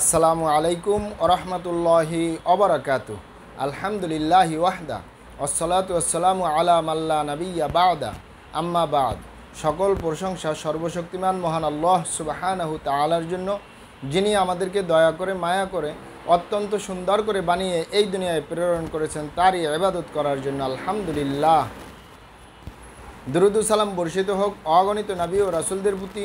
আসসালামু আলাইকুম ওরহমতুল্লাহি অবরাকাত আলহামদুলিল্লাহ ওয়াহদা ওসলাতাম আলাম আল্লাহ নবিয়া বাদা আম্মা বাদ সকল প্রশংসা সর্বশক্তিমান মহান আল্লাহ সুবাহানাহু তালার জন্য যিনি আমাদেরকে দয়া করে মায়া করে অত্যন্ত সুন্দর করে বানিয়ে এই দুনিয়ায় প্রেরণ করেছেন তারই আবাদত করার জন্য আলহামদুলিল্লাহ দুরুদুসালাম বর্ষিত হোক অগণিত নাবি ও রাসুলদের প্রতি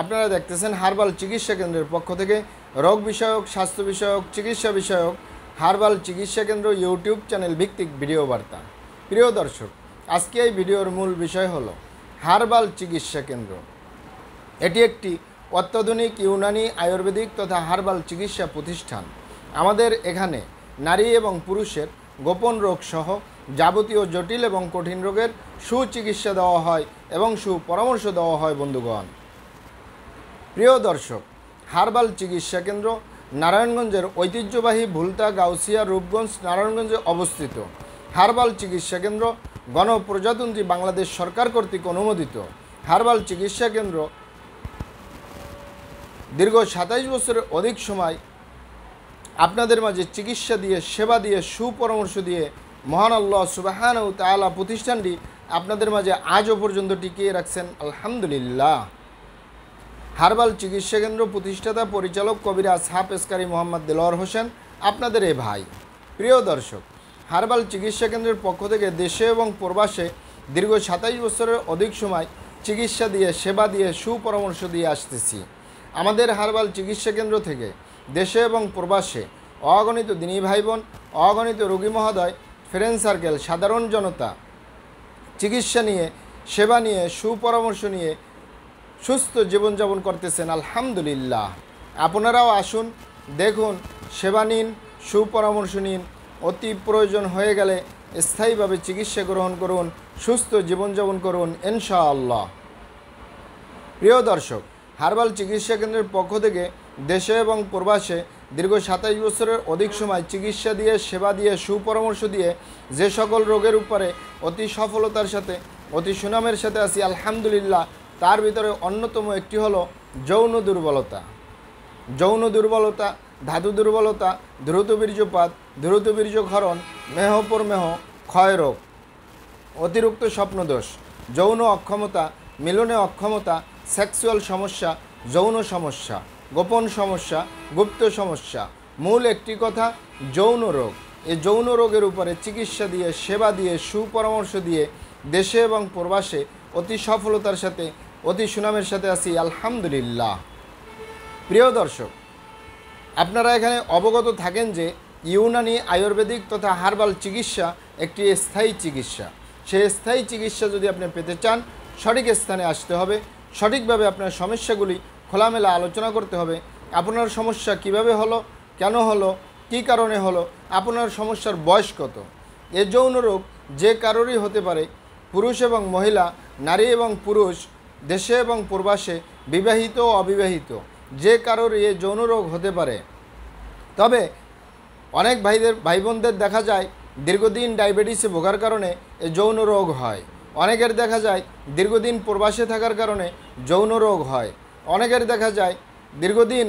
আপনারা দেখতেছেন হার্বাল চিকিৎসা কেন্দ্রের পক্ষ থেকে রোগ বিষয়ক স্বাস্থ্য বিষয়ক চিকিৎসা বিষয়ক হার্বাল চিকিৎসা কেন্দ্র ইউটিউব চ্যানেল ভিত্তিক ভিডিও বার্তা প্রিয় দর্শক আজকে এই ভিডিওর মূল বিষয় হলো হার্বাল চিকিৎসা কেন্দ্র এটি একটি অত্যাধুনিক ইউনানি আয়ুর্বেদিক তথা হার্বাল চিকিৎসা প্রতিষ্ঠান আমাদের এখানে নারী এবং পুরুষের গোপন রোগসহ যাবতীয় জটিল এবং কঠিন রোগের সুচিকিৎসা দেওয়া হয় এবং সুপরামর্শ দেওয়া হয় বন্ধুগণ প্রিয় দর্শক হারবাল চিকিৎসা কেন্দ্র নারায়ণগঞ্জের ঐতিহ্যবাহী ভুলতা গাউসিয়া রূপগঞ্জ নারায়ণগঞ্জে অবস্থিত হারবাল চিকিৎসা কেন্দ্র গণপ্রজাতন্ত্রী বাংলাদেশ সরকার কর্তৃক অনুমোদিত হারবাল চিকিৎসা কেন্দ্র দীর্ঘ সাতাইশ বছরের অধিক সময় আপনাদের মাঝে চিকিৎসা দিয়ে সেবা দিয়ে সুপরামর্শ দিয়ে মহান আল্লাহ সুবাহান ও তালা প্রতিষ্ঠানটি আপনাদের মাঝে আজও পর্যন্ত টিকিয়ে রাখছেন আলহামদুলিল্লাহ হার্বাল চিকিৎসা কেন্দ্র প্রতিষ্ঠাতা পরিচালক কবিরাজ হাফেসকারী মোহাম্মদ দেলোয়ার হোসেন আপনাদের এ ভাই প্রিয় দর্শক হার্বাল চিকিৎসা কেন্দ্রের পক্ষ থেকে দেশে এবং প্রবাসে দীর্ঘ সাতাইশ বছরের অধিক সময় চিকিৎসা দিয়ে সেবা দিয়ে সুপরামর্শ দিয়ে আসতেছি আমাদের হার্বাল চিকিৎসা কেন্দ্র থেকে দেশে এবং প্রবাসে অগণিত দিনী ভাই বোন অগণিত রোগী মহোদয় ফ্রেন্ড সার্কেল সাধারণ জনতা চিকিৎসা নিয়ে সেবা নিয়ে সুপরামর্শ নিয়ে সুস্থ জীবনযাপন করতেছেন আলহামদুলিল্লাহ আপনারাও আসুন দেখুন সেবা নিন সুপরামর্শ নিন অতি প্রয়োজন হয়ে গেলে স্থায়ীভাবে চিকিৎসা গ্রহণ করুন সুস্থ জীবনযাপন করুন ইনশাআল্লাহ প্রিয় দর্শক হার্বাল চিকিৎসা কেন্দ্রের পক্ষ থেকে দেশে এবং প্রবাসে দীর্ঘ সাতাইশ বছরের অধিক সময় চিকিৎসা দিয়ে সেবা দিয়ে সুপরামর্শ দিয়ে যে সকল রোগের উপরে অতি সফলতার সাথে অতি সুনামের সাথে আছি আলহামদুলিল্লাহ তার ভিতরে অন্যতম একটি হলো যৌন দুর্বলতা যৌন দুর্বলতা ধাতু দুর্বলতা দ্রুত বীর্যপাত দ্রুত বীর্যক্ষরণ মেহপর মেহ ক্ষয়রোগ অতিরিক্ত স্বপ্নদোষ যৌন অক্ষমতা মিলনে অক্ষমতা সেক্সুয়াল সমস্যা যৌন সমস্যা গোপন সমস্যা গুপ্ত সমস্যা মূল একটি কথা যৌন রোগ এই যৌন রোগের উপরে চিকিৎসা দিয়ে সেবা দিয়ে সুপরামর্শ দিয়ে দেশে এবং প্রবাসে অতি সফলতার সাথে অতি সুনামের সাথে আছি আলহামদুলিল্লাহ প্রিয় দর্শক আপনারা এখানে অবগত থাকেন যে ইউনানি আয়ুর্বেদিক তথা হার্বাল চিকিৎসা একটি স্থায়ী চিকিৎসা সেই স্থায়ী চিকিৎসা যদি আপনি পেতে চান সঠিক স্থানে আসতে হবে সঠিকভাবে আপনার সমস্যাগুলি খোলামেলা আলোচনা করতে হবে আপনার সমস্যা কিভাবে হলো কেন হলো কি কারণে হলো আপনার সমস্যার বয়স কত এ যৌন রোগ যে কারোরই হতে পারে পুরুষ এবং মহিলা নারী এবং পুরুষ দেশে এবং প্রবাসে বিবাহিত ও অবিবাহিত যে কারোর এ যৌন রোগ হতে পারে তবে অনেক ভাইদের ভাই বোনদের দেখা যায় দীর্ঘদিন ডায়াবেটিসে ভোগার কারণে এ যৌন রোগ হয় অনেকের দেখা যায় দীর্ঘদিন প্রবাসে থাকার কারণে যৌন রোগ হয় অনেকের দেখা যায় দীর্ঘদিন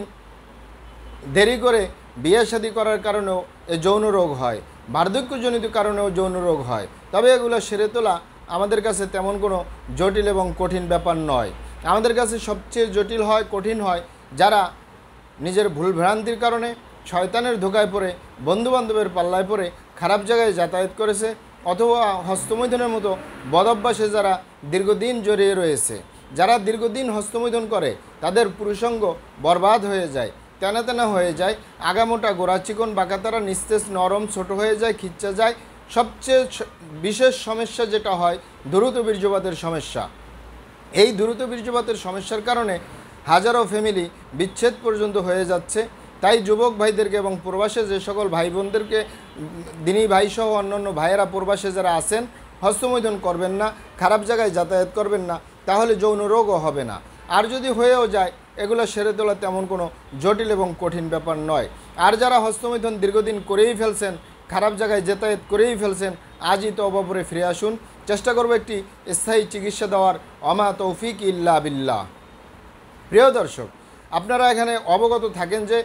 দেরি করে বিয়ে শাদী করার কারণেও এ যৌন রোগ হয় বার্ধক্যজনিত কারণেও যৌন রোগ হয় তবে এগুলো সেরে তোলা আমাদের কাছে তেমন কোনো জটিল এবং কঠিন ব্যাপার নয় আমাদের কাছে সবচেয়ে জটিল হয় কঠিন হয় যারা নিজের ভুলভ্রান্তির কারণে শয়তানের ধোকায় পড়ে বন্ধুবান্ধবের পাল্লায় পড়ে খারাপ জায়গায় যাতায়াত করেছে অথবা হস্তমৈধনের মতো বদভ্যাসে যারা দীর্ঘদিন জড়িয়ে রয়েছে যারা দীর্ঘদিন হস্তমৈধন করে তাদের পুরুষঙ্গ বরবাদ হয়ে যায় তেনা তেনা হয়ে যায় আগামোটা গোড়া চিকন বাঁকাতারা নিস্তেজ নরম ছোট হয়ে যায় খিচ্চা যায় সবচেয়ে বিশেষ সমস্যা যেটা হয় দ্রুত বীর্যপাতের সমস্যা এই দ্রুত বীর্যপাতের সমস্যার কারণে হাজারো ফ্যামিলি বিচ্ছেদ পর্যন্ত হয়ে যাচ্ছে তাই যুবক ভাইদেরকে এবং প্রবাসে যে সকল ভাই বোনদেরকে দিনী ভাইসহ অন্যান্য ভাইয়েরা প্রবাসে যারা আছেন হস্তমৈথন করবেন না খারাপ জায়গায় যাতায়াত করবেন না তাহলে যৌন রোগও হবে না আর যদি হয়েও যায় এগুলো সেরে তোলা তেমন কোনো জটিল এবং কঠিন ব্যাপার নয় আর যারা হস্তমৈথন দীর্ঘদিন করেই ফেলছেন খারাপ জায়গায় যাতায়াত করেই ফেলছেন আজই তো তবাপুরে ফিরে আসুন চেষ্টা করব একটি স্থায়ী চিকিৎসা দেওয়ার অমা তৌফিক ইল্লা বিল্লাহ প্রিয় দর্শক আপনারা এখানে অবগত থাকেন যে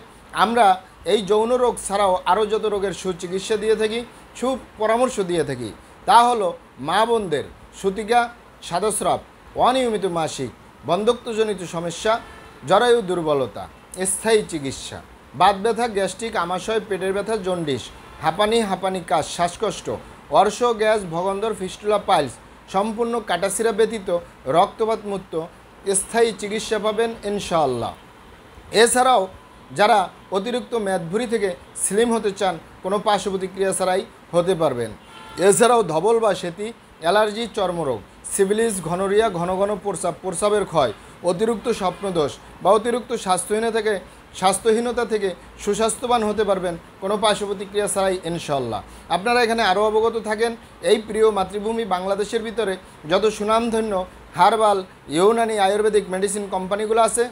আমরা এই যৌন রোগ ছাড়াও আরও যত রোগের সুচিকিৎসা দিয়ে থাকি সুপরামর্শ দিয়ে থাকি তা হলো মা বোনদের সুতিকা সাদস্রাব অনিয়মিত মাসিক বন্ধত্বজনিত সমস্যা জরায়ু দুর্বলতা স্থায়ী চিকিৎসা বাত ব্যথা গ্যাস্ট্রিক আমাশয় পেটের ব্যথা জন্ডিস হাঁপানি হাঁপানি কাজ শ্বাসকষ্ট অর্শ গ্যাস ভগন্দর ফিস্টুলা পাইলস সম্পূর্ণ কাটাসিরা ব্যতীত রক্তপাতমুক্ত স্থায়ী চিকিৎসা পাবেন ইনশাআল্লাহ এছাড়াও যারা অতিরিক্ত মেদভুরি থেকে স্লিম হতে চান কোনো পার্শ্ব প্রতিক্রিয়া ছাড়াই হতে পারবেন এছাড়াও ধবল বা সেতি অ্যালার্জি চর্মরোগ সিভিলিস ঘনরিয়া ঘন ঘন প্রস্রাব প্রস্রাবের ক্ষয় অতিরিক্ত স্বপ্নদোষ বা অতিরিক্ত স্বাস্থ্যহীনতা থেকে স্বাস্থ্যহীনতা থেকে সুস্বাস্থ্যবান হতে পারবেন কোনো পার্শ্ব প্রতিক্রিয়া ছাড়াই ইনশাল্লাহ আপনারা এখানে আরও অবগত থাকেন এই প্রিয় মাতৃভূমি বাংলাদেশের ভিতরে যত সুনামধন্য হারবাল ইউনানি আয়ুর্বেদিক মেডিসিন কোম্পানিগুলো আছে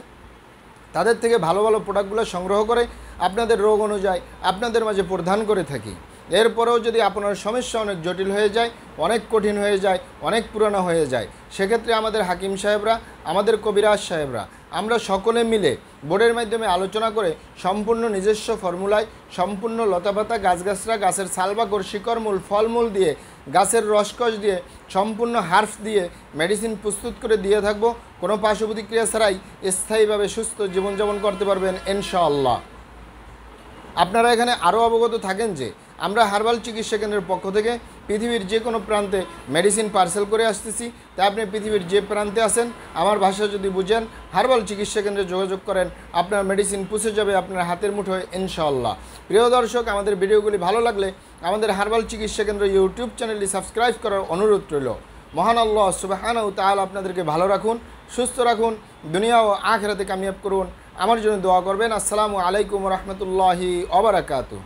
তাদের থেকে ভালো ভালো প্রোডাক্টগুলো সংগ্রহ করে আপনাদের রোগ অনুযায়ী আপনাদের মাঝে প্রধান করে থাকি এরপরেও যদি আপনার সমস্যা অনেক জটিল হয়ে যায় অনেক কঠিন হয়ে যায় অনেক পুরানো হয়ে যায় সেক্ষেত্রে আমাদের হাকিম সাহেবরা আমাদের কবিরাজ সাহেবরা আমরা সকলে মিলে বোর্ডের মাধ্যমে আলোচনা করে সম্পূর্ণ নিজস্ব ফর্মুলায় সম্পূর্ণ লতাপাতা গাছগাছরা গাছের সালবাকর শিকড়মূল ফলমূল দিয়ে গাছের রসকস দিয়ে সম্পূর্ণ হার্ফ দিয়ে মেডিসিন প্রস্তুত করে দিয়ে থাকবো কোনো পার্শ্ব প্রতিক্রিয়া ছাড়াই স্থায়ীভাবে সুস্থ জীবনযাপন করতে পারবেন ইনশাআল্লাহ আপনারা এখানে আরও অবগত থাকেন যে আমরা হার্বাল চিকিৎসা কেন্দ্রের পক্ষ থেকে পৃথিবীর যে কোনো প্রান্তে মেডিসিন পার্সেল করে আসতেছি তাই আপনি পৃথিবীর যে প্রান্তে আসেন আমার ভাষা যদি বুঝেন হার্বাল চিকিৎসা কেন্দ্রে যোগাযোগ করেন আপনার মেডিসিন পুষে যাবে আপনার হাতের মুঠোয় ইনশাল্লাহ প্রিয় দর্শক আমাদের ভিডিওগুলি ভালো লাগলে আমাদের হার্বাল চিকিৎসা কেন্দ্র ইউটিউব চ্যানেলটি সাবস্ক্রাইব করার অনুরোধ রইল মহান আল্লাহ সুবাহান ও তাল আপনাদেরকে ভালো রাখুন সুস্থ রাখুন দুনিয়া ও রাতে কামিয়াব করুন আমার জন্য দোয়া করবেন আসসালামু আলাইকুম রহমতুল্লাহি অবরাকাতু